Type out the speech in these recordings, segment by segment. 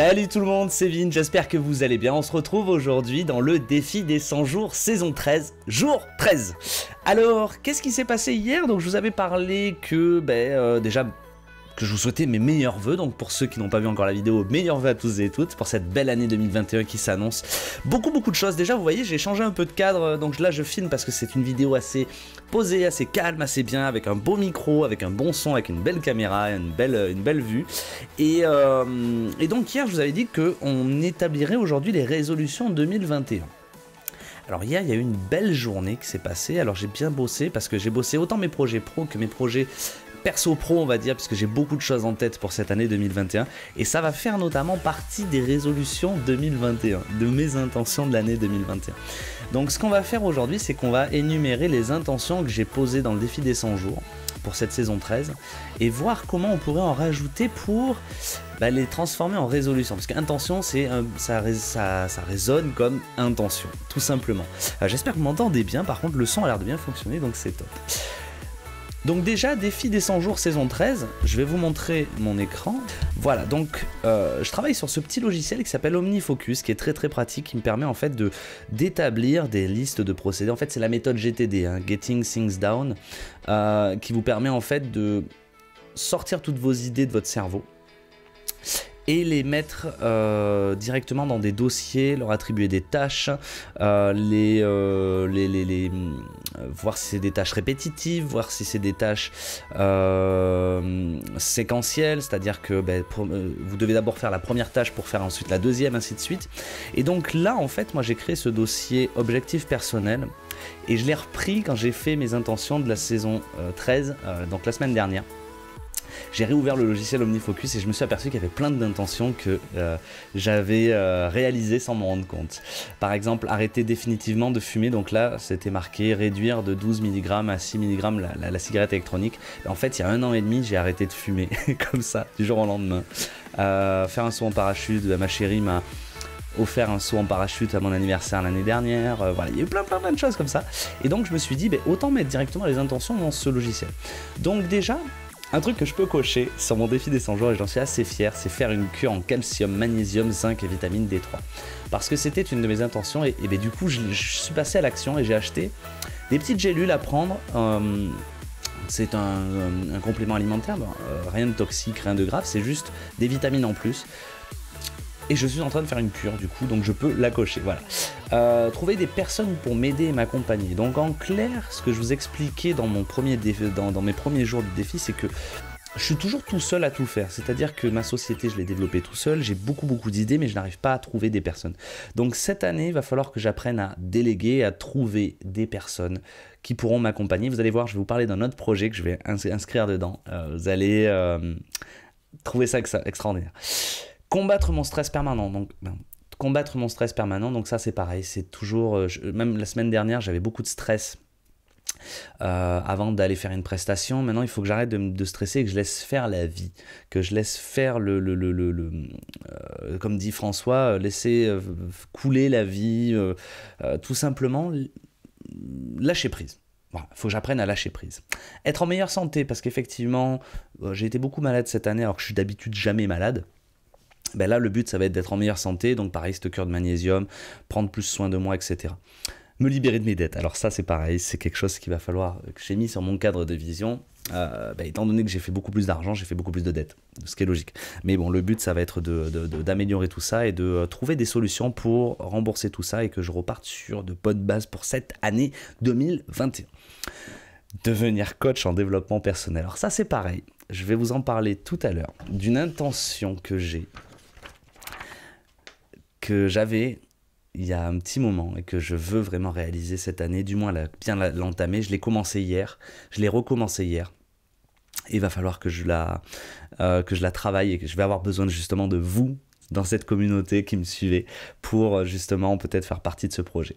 Salut tout le monde, c'est Vin, j'espère que vous allez bien. On se retrouve aujourd'hui dans le défi des 100 jours, saison 13, jour 13. Alors, qu'est-ce qui s'est passé hier Donc je vous avais parlé que, ben, euh, déjà je vous souhaitais mes meilleurs voeux. Donc pour ceux qui n'ont pas vu encore la vidéo, meilleurs voeux à tous et toutes pour cette belle année 2021 qui s'annonce. Beaucoup beaucoup de choses. Déjà vous voyez j'ai changé un peu de cadre, donc là je filme parce que c'est une vidéo assez posée, assez calme, assez bien, avec un beau micro, avec un bon son, avec une belle caméra, une belle, une belle vue. Et, euh, et donc hier je vous avais dit qu'on établirait aujourd'hui les résolutions 2021. Alors hier, il y a eu une belle journée qui s'est passée. Alors j'ai bien bossé parce que j'ai bossé autant mes projets pro que mes projets perso pro, on va dire, puisque j'ai beaucoup de choses en tête pour cette année 2021. Et ça va faire notamment partie des résolutions 2021, de mes intentions de l'année 2021. Donc ce qu'on va faire aujourd'hui, c'est qu'on va énumérer les intentions que j'ai posées dans le défi des 100 jours pour cette saison 13 et voir comment on pourrait en rajouter pour bah, les transformer en résolution. Parce qu'intention, c'est ça, ça, résonne comme intention, tout simplement. Euh, j'espère que vous m'entendez bien, par contre le son a l'air de bien fonctionner, donc c'est top. Donc déjà, défi des 100 jours saison 13, je vais vous montrer mon écran. Voilà, donc euh, je travaille sur ce petit logiciel qui s'appelle OmniFocus, qui est très très pratique, qui me permet en fait de d'établir des listes de procédés. En fait, c'est la méthode GTD, hein, Getting Things Down, euh, qui vous permet en fait de sortir toutes vos idées de votre cerveau et les mettre euh, directement dans des dossiers, leur attribuer des tâches, les, les, les, euh, voir si c'est des tâches répétitives, voir si c'est des tâches euh, séquentielles, c'est-à-dire que ben, euh, vous devez d'abord faire la première tâche pour faire ensuite la deuxième, ainsi de suite. Et donc là, en fait, moi j'ai créé ce dossier objectif personnel et je l'ai repris quand j'ai fait mes intentions de la saison 13, donc la semaine dernière j'ai réouvert le logiciel OmniFocus et je me suis aperçu qu'il y avait plein d'intentions que euh, j'avais euh, réalisées sans m'en rendre compte. Par exemple, arrêter définitivement de fumer, donc là c'était marqué réduire de 12 mg à 6 mg la, cigarette électronique. En fait, il y a un an et demi, j'ai arrêté de fumer comme ça, du jour au lendemain. Euh, faire un saut en parachute, bah, ma chérie m'a offert un saut en parachute à mon anniversaire l'année dernière. voilà, il y a eu plein, plein, plein de choses comme ça. Et donc, je me suis dit, bah, autant mettre directement les intentions dans ce logiciel. Donc, déjà, un truc que je peux cocher sur mon défi des 100 jours, et j'en suis assez fier, c'est faire une cure en calcium, magnésium, zinc et vitamine D3. Parce que c'était une de mes intentions, et, ben, du coup, je, suis passé à l'action et j'ai acheté des petites gélules à prendre. Euh, c'est un, complément alimentaire, euh, rien de toxique, rien de grave, c'est juste des vitamines en plus et je suis en train de faire une cure du coup, donc je peux la cocher, voilà. Euh, trouver des personnes pour m'aider et m'accompagner. Donc en clair, ce que je vous expliquais dans, mon premier dans, mes premiers jours de défi, c'est que je suis toujours tout seul à tout faire, c'est-à-dire que ma société, je l'ai développée tout seul, j'ai beaucoup beaucoup d'idées, mais je n'arrive pas à trouver des personnes. Donc cette année, il va falloir que j'apprenne à déléguer, à trouver des personnes qui pourront m'accompagner. Vous allez voir, je vais vous parler d'un autre projet que je vais inscrire dedans. Euh, vous allez euh, trouver ça extraordinaire. Combattre mon stress permanent. Donc, ben, combattre mon stress permanent. Donc ça, c'est pareil. C'est toujours. Euh, même la semaine dernière, j'avais beaucoup de stress. Euh, avant d'aller faire une prestation, maintenant il faut que j'arrête de, de, stresser et que je laisse faire la vie, que je laisse faire le, le, le, le euh, comme dit François, laisser couler la vie, tout simplement lâcher prise. Il faut que j'apprenne à lâcher prise. Être en meilleure santé, parce qu'effectivement, j'ai été beaucoup malade cette année, alors que je suis d'habitude jamais malade ben là, le but, ça va être d'être en meilleure santé, donc pareil, stocker de magnésium, prendre plus soin de moi, etc. Me libérer de mes dettes. Alors ça, c'est pareil, c'est quelque chose qu'il va falloir que j'ai mis sur mon cadre de vision. Euh, ben, étant donné que j'ai fait beaucoup plus d'argent, j'ai fait beaucoup plus de dettes, ce qui est logique. Mais bon, le but, ça va être d'améliorer de, tout ça et de euh, trouver des solutions pour rembourser tout ça et que je reparte sur de bonnes bases pour cette année 2021. Devenir coach en développement personnel. Alors ça, c'est pareil. Je vais vous en parler tout à l'heure d'une intention que j'ai que j'avais il y a un petit moment et que je veux vraiment réaliser cette année, du moins bien l'entamer. Je l'ai commencé hier, je l'ai recommencé hier. il va falloir que je, la, euh, que je la travaille et que je vais avoir besoin justement de vous dans cette communauté qui me suivez pour euh, justement peut-être faire partie de ce projet.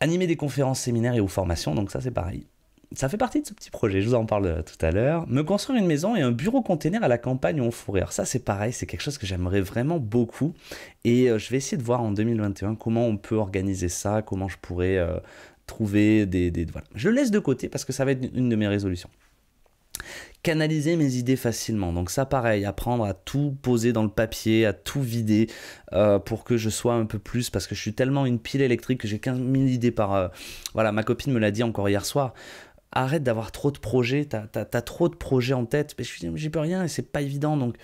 Animer des conférences, séminaires et ou formations, donc ça c'est pareil ça fait partie de ce petit projet, je vous en parle euh, tout à l'heure. Me construire une maison et un bureau container à la campagne en fourrure. Ça, c'est pareil, c'est quelque chose que j'aimerais vraiment beaucoup. Et euh, je vais essayer de voir en 2021 comment on peut organiser ça, comment je pourrais euh, trouver des, Voilà. Je le laisse de côté parce que ça va être une de mes résolutions canaliser mes idées facilement. Donc ça pareil, apprendre à tout poser dans le papier, à tout vider pour que je sois un peu plus, parce que je suis tellement une pile électrique que j'ai 15 000 idées par... voilà, ma copine me l'a dit encore hier soir, arrête d'avoir trop de projets, t'as as, trop de projets en tête. Mais je suis j'y peux rien et c'est pas évident. Donc,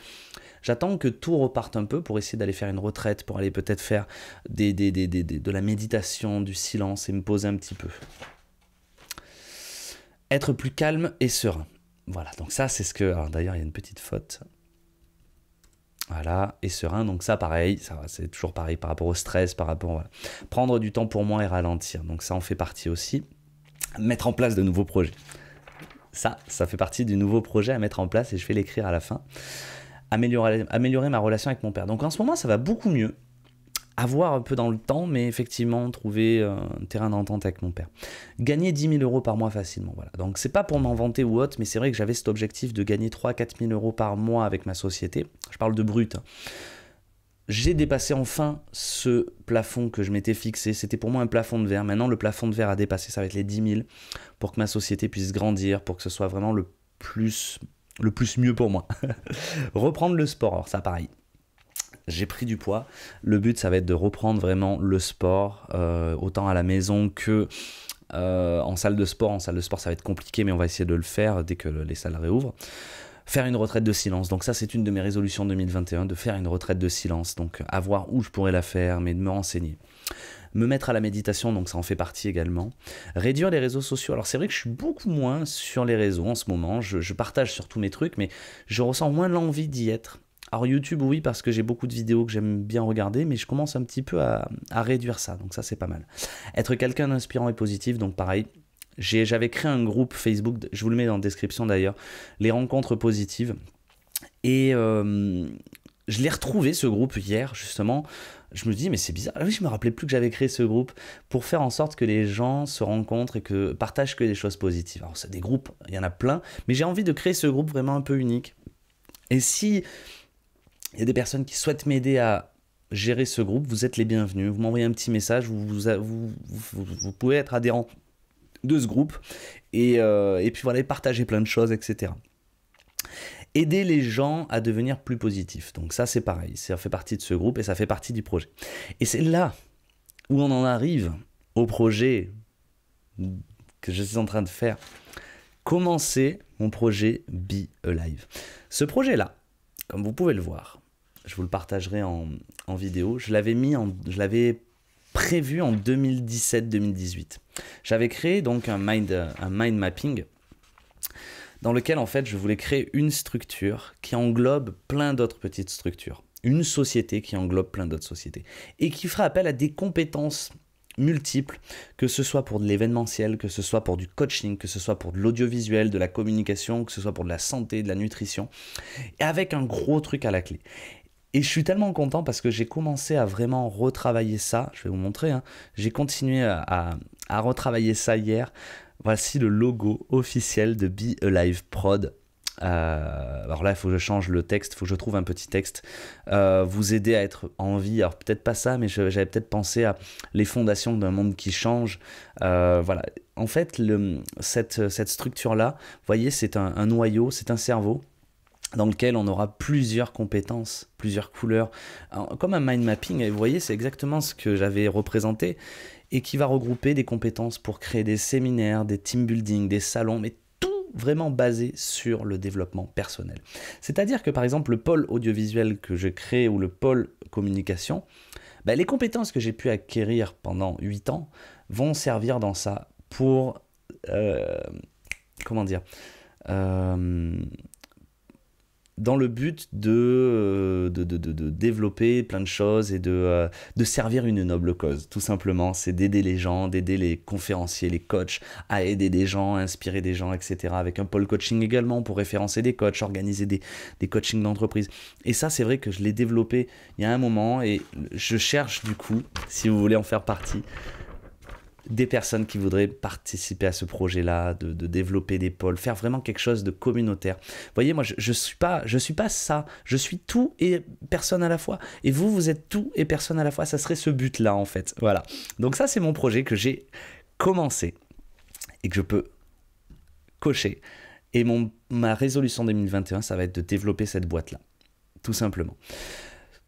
j'attends que tout reparte un peu pour essayer d'aller faire une retraite, pour aller peut-être faire des, des, de la méditation, du silence et me poser un petit peu. Être plus calme et serein. Voilà, donc ça, c'est ce que. Alors d'ailleurs, il y a une petite faute. Voilà, et serein, donc ça pareil, ça c'est toujours pareil par rapport au stress, par rapport. Voilà. Prendre du temps pour moi et ralentir, donc ça en fait partie aussi mettre en place de nouveaux projets. Ça, ça fait partie du nouveau projet à mettre en place et je vais l'écrire à la fin. Améliorer, améliorer ma relation avec mon père. Donc en ce moment, ça va beaucoup mieux. Avoir un peu dans le temps, mais effectivement, trouver euh, un terrain d'entente avec mon père. Gagner 10 000 euros par mois facilement. Voilà. Donc c'est pas pour m'en vanter ou autre, mais c'est vrai que j'avais cet objectif de gagner 3-4 000 euros par mois avec ma société. Je parle de brut. Hein j'ai dépassé enfin ce plafond que je m'étais fixé. C'était pour moi un plafond de verre. Maintenant, le plafond de verre a dépassé, ça va être les 10 000 pour que ma société puisse grandir, pour que ce soit vraiment le plus, le plus mieux pour moi. reprendre le sport, alors ça pareil. J'ai pris du poids. Le but, ça va être de reprendre vraiment le sport, euh, autant à la maison que euh, en salle de sport. En salle de sport, ça va être compliqué, mais on va essayer de le faire dès que les salles réouvrent faire une retraite de silence. Donc ça, c'est une de mes résolutions 2021, de faire une retraite de silence. Donc euh, à voir où je pourrais la faire, mais de me renseigner. Me mettre à la méditation, donc ça en fait partie également. Réduire les réseaux sociaux. Alors c'est vrai que je suis beaucoup moins sur les réseaux en ce moment. Je, je partage surtout mes trucs, mais je ressens moins l'envie d'y être. Alors YouTube, oui, parce que j'ai beaucoup de vidéos que j'aime bien regarder, mais je commence un petit peu à, à réduire ça. Donc ça, c'est pas mal. Être quelqu'un d'inspirant et positif, donc pareil, j'avais créé un groupe Facebook, je vous le mets dans la description d'ailleurs, les rencontres positives. Et euh, je l'ai retrouvé ce groupe hier justement. Je me dis mais c'est bizarre. Ah oui, je me rappelais plus que j'avais créé ce groupe pour faire en sorte que les gens se rencontrent et que partagent que des choses positives. Alors c'est des groupes, il y en a plein, mais j'ai envie de créer ce groupe vraiment un peu unique. Et si il y a des personnes qui souhaitent m'aider à gérer ce groupe, vous êtes les bienvenus. Vous m'envoyez un petit message, vous, vous, vous, vous pouvez être adhérent de ce groupe. Et, euh, puis voilà, partager plein de choses, etc aider les gens à devenir plus positifs. Donc ça, c'est pareil, ça fait partie de ce groupe et ça fait partie du projet. Et c'est là où on en arrive au projet que je suis en train de faire. Commencer mon projet Be Alive. Ce projet-là, comme vous pouvez le voir, je vous le partagerai en, en vidéo, je l'avais mis en, je l'avais prévu en 2017-2018. J'avais créé donc un mind, un mind mapping dans lequel en fait je voulais créer une structure qui englobe plein d'autres petites structures, une société qui englobe plein d'autres sociétés et qui fera appel à des compétences multiples, que ce soit pour de l'événementiel, que ce soit pour du coaching, que ce soit pour de l'audiovisuel, de la communication, que ce soit pour de la santé, de la nutrition, et avec un gros truc à la clé. Et je suis tellement content parce que j'ai commencé à vraiment retravailler ça. Je vais vous montrer. Hein. J'ai continué à, à retravailler ça hier. Voici le logo officiel de Be Live Prod. Euh, alors là, il faut que je change le texte, il faut que je trouve un petit texte. Euh, vous aider à être en vie. Alors peut-être pas ça, mais j'avais peut-être pensé à les fondations d'un monde qui change. Euh, voilà. En fait, le, cette, structure-là, vous voyez, c'est un noyau, c'est un cerveau dans lequel on aura plusieurs compétences, plusieurs couleurs, hein, comme un mind mapping, et vous voyez, c'est exactement ce que j'avais représenté, et qui va regrouper des compétences pour créer des séminaires, des team building, des salons, mais tout vraiment basé sur le développement personnel. C'est-à-dire que par exemple le pôle audiovisuel que je crée ou le pôle communication, ben, les compétences que j'ai pu acquérir pendant 8 ans vont servir dans ça pour... Euh, comment dire euh, dans le but euh, de, de, développer plein de choses et de, euh, de servir une noble cause, tout simplement. C'est d'aider les gens, d'aider les conférenciers, les coachs à aider des gens, inspirer des gens, etc. Avec un pôle coaching également pour référencer des coachs, organiser des, des coachings d'entreprise. Et ça, c'est vrai que je l'ai développé il y a un moment et je cherche du coup, si vous voulez en faire partie, des personnes qui voudraient participer à ce projet-là, de, développer des pôles, faire vraiment quelque chose de communautaire. Vous voyez, moi, je, je suis pas, suis pas ça. Je suis tout et personne à la fois. Et vous, vous êtes tout et personne à la fois. Ça serait ce but-là, en fait. Voilà. Donc ça, c'est mon projet que j'ai commencé et que je peux cocher. Et mon, ma résolution 2021, ça va être de développer cette boîte-là, tout simplement.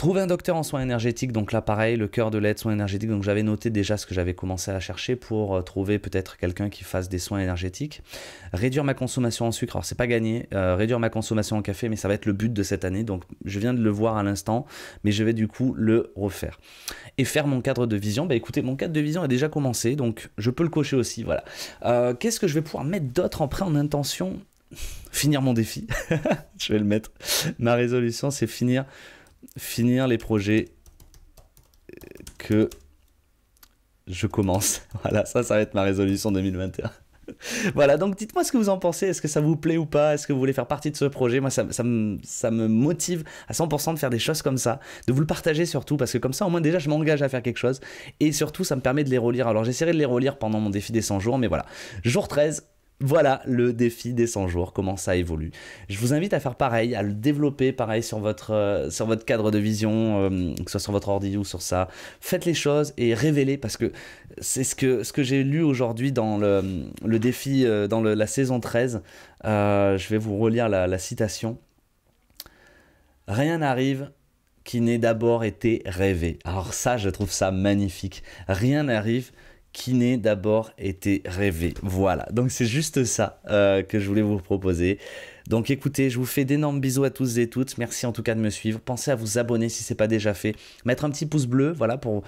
Trouver un docteur en soins énergétiques, donc là pareil, le cœur de l'aide soins énergétiques, donc j'avais noté déjà ce que j'avais commencé à chercher pour euh, trouver peut-être quelqu'un qui fasse des soins énergétiques. Réduire ma consommation en sucre, alors c'est pas gagné, euh, réduire ma consommation en café, mais ça va être le but de cette année, donc je viens de le voir à l'instant, mais je vais du coup le refaire. Et faire mon cadre de vision, bah écoutez, mon cadre de vision a déjà commencé, donc je peux le cocher aussi, voilà. Euh, qu'est-ce que je vais pouvoir mettre d'autre en prêt en intention Finir mon défi, je vais le mettre. Ma résolution, c'est finir finir les projets que je commence. Voilà, ça, ça va être ma résolution 2021. voilà, donc dites-moi ce que vous en pensez. Est-ce que ça vous plaît ou pas Est-ce que vous voulez faire partie de ce projet Moi, ça, me, me, motive à 100% de faire des choses comme ça, de vous le partager surtout, parce que comme ça, au moins, déjà, je m'engage à faire quelque chose. Et surtout, ça me permet de les relire. Alors, j'essaierai de les relire pendant mon défi des 100 jours, mais voilà. Jour 13, voilà le défi des 100 jours, comment ça évolue. Je vous invite à faire pareil, à le développer pareil sur votre, euh, sur votre cadre de vision, euh, que ce soit sur votre ordi ou sur ça. Faites les choses et révélez parce que c'est ce que, ce que j'ai lu aujourd'hui dans le, défi, euh, dans la saison 13. je vais vous relire la, la citation. Rien n'arrive qui n'ait d'abord été rêvé. Alors ça, je trouve ça magnifique. Rien n'arrive qui n'ait d'abord été rêvé. Voilà, donc c'est juste ça euh, que je voulais vous proposer. Donc écoutez, je vous fais d'énormes bisous à tous et toutes. Merci en tout cas de me suivre. Pensez à vous abonner si ce n'est pas déjà fait. Mettre un petit pouce bleu, voilà, pour,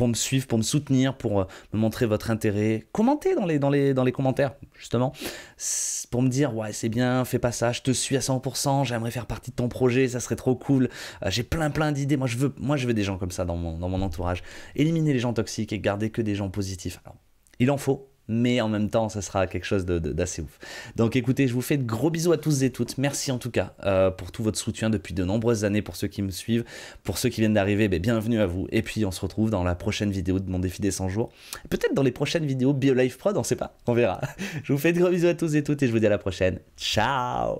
pour me suivre, pour me soutenir, pour euh, me montrer votre intérêt. Commentez dans les, dans les, dans les commentaires, justement, pour me dire Ouais, c'est bien, fais pas ça, je te suis à 100%, j'aimerais faire partie de ton projet, ça serait trop cool. Euh, j'ai plein, plein d'idées. Moi je, veux, moi, je veux des gens comme ça dans mon, dans mon entourage. Éliminer les gens toxiques et garder que des gens positifs. Alors, il en faut, mais en même temps, ça sera quelque chose d'assez ouf. Donc écoutez, je vous fais de gros bisous à tous et toutes. Merci en tout cas euh, pour tout votre soutien depuis de nombreuses années, pour ceux qui me suivent, pour ceux qui viennent d'arriver, ben, bienvenue à vous. Et puis on se retrouve dans la prochaine vidéo de mon défi des 100 jours. Peut-être dans les prochaines vidéos BioLife Pro, on sait pas, on verra. Je vous fais de gros bisous à tous et toutes et je vous dis à la prochaine. Ciao